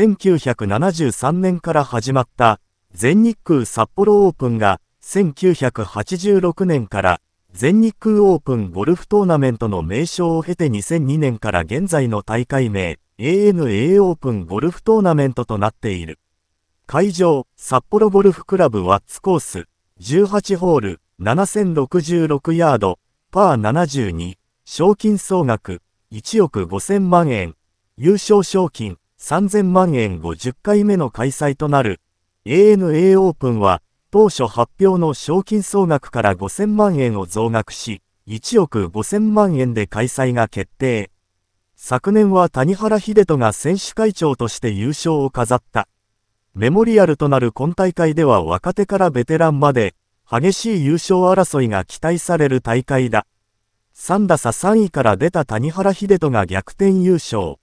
1973年から始まった全日空札幌オープンが1986年から全日空オープンゴルフトーナメントの名称を経て2002年から現在の大会名 ANA オープンゴルフトーナメントとなっている。会場、札幌ゴルフクラブワッツコース、18ホール、7066ヤード、パー72、賞金総額、1億5000万円、優勝賞金、3000万円50回目の開催となる ANA オープンは当初発表の賞金総額から5000万円を増額し1億5000万円で開催が決定昨年は谷原秀人が選手会長として優勝を飾ったメモリアルとなる今大会では若手からベテランまで激しい優勝争いが期待される大会だ3打差3位から出た谷原秀人が逆転優勝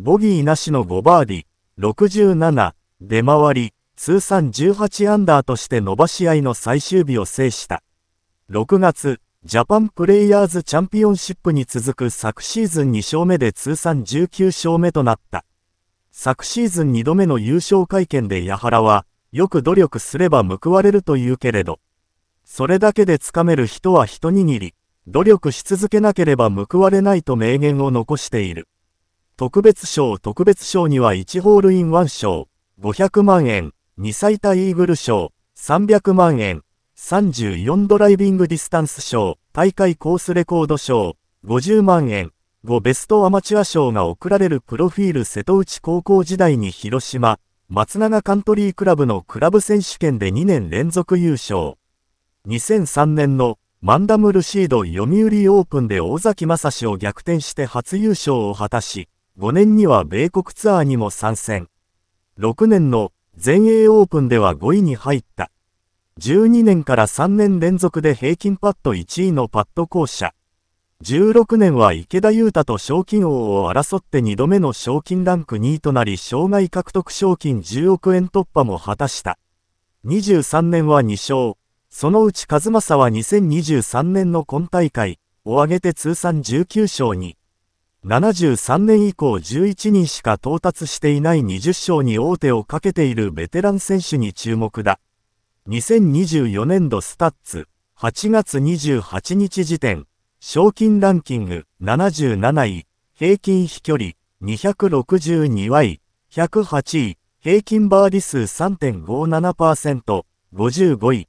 ボギーなしの5バーディ、67、出回り、通算18アンダーとして伸ばし合いの最終日を制した。6月、ジャパンプレイヤーズチャンピオンシップに続く昨シーズン2勝目で通算19勝目となった。昨シーズン2度目の優勝会見で矢原は、よく努力すれば報われるというけれど、それだけでつかめる人は一握り、努力し続けなければ報われないと名言を残している。特別賞特別賞には1ホールインワン賞、500万円、2歳タイーグル賞、300万円、34ドライビングディスタンス賞、大会コースレコード賞、50万円、5ベストアマチュア賞が贈られるプロフィール瀬戸内高校時代に広島、松永カントリークラブのクラブ選手権で2年連続優勝。2003年のマンダムルシード読売オープンで大崎正史を逆転して初優勝を果たし、5年には米国ツアーにも参戦。6年の全英オープンでは5位に入った。12年から3年連続で平均パット1位のパット校舎。16年は池田優太と賞金王を争って2度目の賞金ランク2位となり、障害獲得賞金10億円突破も果たした。23年は2勝。そのうち和正は2023年の今大会を挙げて通算19勝に。73年以降11人しか到達していない20勝に王手をかけているベテラン選手に注目だ。2024年度スタッツ8月28日時点、賞金ランキング77位、平均飛距離262位、108位、平均バーディ数3.57%、55位、